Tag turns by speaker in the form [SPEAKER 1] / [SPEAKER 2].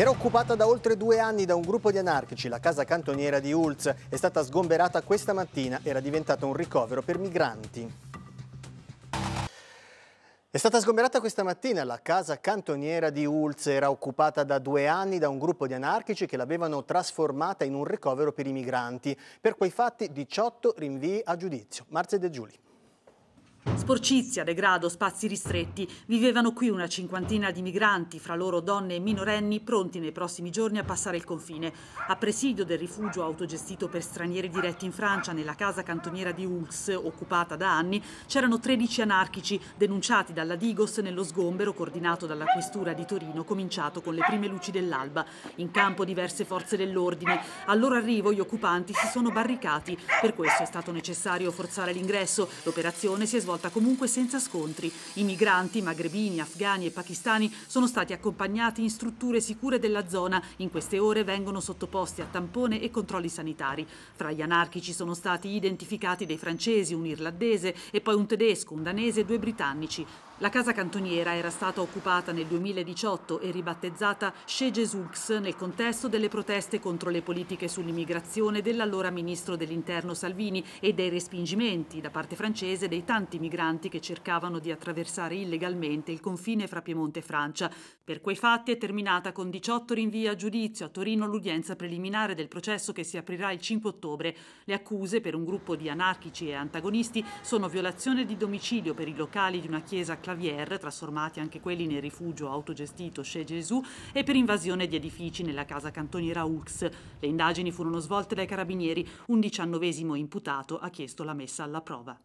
[SPEAKER 1] Era occupata da oltre due anni da un gruppo di anarchici, la casa cantoniera di Ulz è stata sgomberata questa mattina, era diventata un ricovero per migranti. È stata sgomberata questa mattina la casa cantoniera di Ulz, era occupata da due anni da un gruppo di anarchici che l'avevano trasformata in un ricovero per i migranti. Per quei fatti 18 rinvii a giudizio. Marzia De Giuli.
[SPEAKER 2] Sporcizia, degrado, spazi ristretti. Vivevano qui una cinquantina di migranti, fra loro donne e minorenni, pronti nei prossimi giorni a passare il confine. A presidio del rifugio autogestito per stranieri diretti in Francia, nella casa cantoniera di Ulx, occupata da anni, c'erano 13 anarchici denunciati dalla Digos nello sgombero coordinato dalla Questura di Torino, cominciato con le prime luci dell'alba. In campo diverse forze dell'ordine. Al loro arrivo gli occupanti si sono barricati. Per questo è stato necessario forzare l'ingresso. L'operazione si è svolta con comunque senza scontri. I migranti magrebini, afghani e pakistani sono stati accompagnati in strutture sicure della zona. In queste ore vengono sottoposti a tampone e controlli sanitari. Fra gli anarchici sono stati identificati dei francesi, un irlandese e poi un tedesco, un danese e due britannici. La casa cantoniera era stata occupata nel 2018 e ribattezzata Chez Jésus nel contesto delle proteste contro le politiche sull'immigrazione dell'allora ministro dell'interno Salvini e dei respingimenti da parte francese dei tanti migranti che cercavano di attraversare illegalmente il confine fra Piemonte e Francia. Per quei fatti è terminata con 18 rinvii a giudizio a Torino l'udienza preliminare del processo che si aprirà il 5 ottobre. Le accuse per un gruppo di anarchici e antagonisti sono violazione di domicilio per i locali di una chiesa clavier, trasformati anche quelli nel rifugio autogestito Chez Gesù, e per invasione di edifici nella casa cantoniera Ux. Le indagini furono svolte dai carabinieri. Un diciannovesimo imputato ha chiesto la messa alla prova.